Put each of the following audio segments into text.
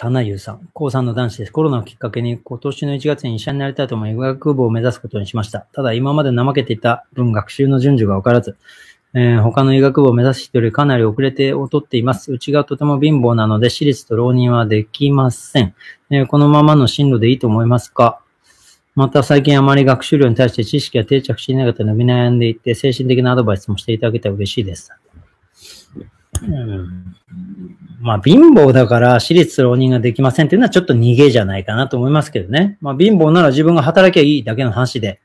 棚湯さん、高3の男子です。コロナをきっかけに今年の1月に医者になりたいと思い医学部を目指すことにしました。ただ今まで怠けていた分学習の順序がわからず、えー、他の医学部を目指す人よりかなり遅れて劣っています。うちがとても貧乏なので私立と浪人はできません。えー、このままの進路でいいと思いますかまた最近あまり学習量に対して知識が定着していなかったので伸び悩んでいて精神的なアドバイスもしていただけたら嬉しいです。うん。まあ、貧乏だから私立浪人ができませんっていうのはちょっと逃げじゃないかなと思いますけどね。まあ、貧乏なら自分が働きゃいいだけの話で。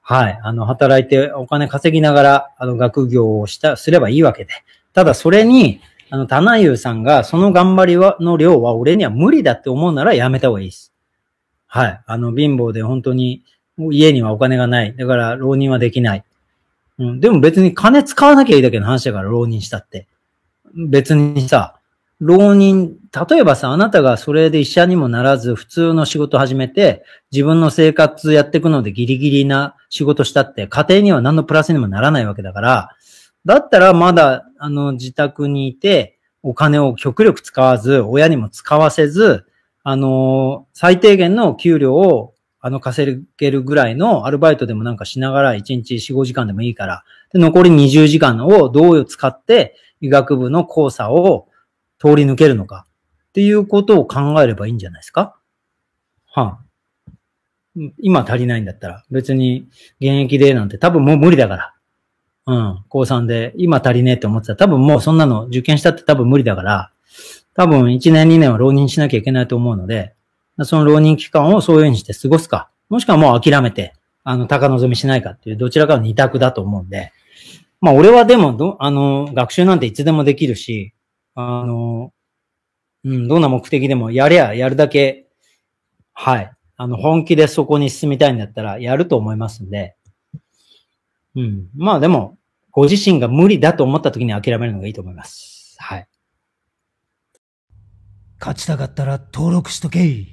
はい。あの、働いてお金稼ぎながら、あの、学業をした、すればいいわけで。ただ、それに、あの、棚優さんが、その頑張りは、の量は俺には無理だって思うならやめた方がいいです。はい。あの、貧乏で本当に、家にはお金がない。だから、浪人はできない。うん。でも別に金使わなきゃいいだけの話だから、浪人したって。別にさ、浪人、例えばさ、あなたがそれで医者にもならず、普通の仕事始めて、自分の生活やっていくのでギリギリな仕事したって、家庭には何のプラスにもならないわけだから、だったらまだ、あの、自宅にいて、お金を極力使わず、親にも使わせず、あの、最低限の給料を、あの、稼げるぐらいのアルバイトでもなんかしながら、1日4、5時間でもいいから、で、残り20時間をどう使って、医学部の交差を通り抜けるのかっていうことを考えればいいんじゃないですかはあ、今足りないんだったら、別に現役でなんて多分もう無理だから。うん、高3で今足りねえって思ってたら多分もうそんなの受験したって多分無理だから、多分1年2年は浪人しなきゃいけないと思うので、その浪人期間をそういうふうにして過ごすか、もしくはもう諦めて、あの、高望みしないかっていうどちらかの二択だと思うんで、まあ俺はでもあの、学習なんていつでもできるし、あの、うん、どんな目的でもやりゃやるだけ、はい。あの、本気でそこに進みたいんだったらやると思いますんで、うん。まあでも、ご自身が無理だと思った時に諦めるのがいいと思います。はい。勝ちたかったら登録しとけ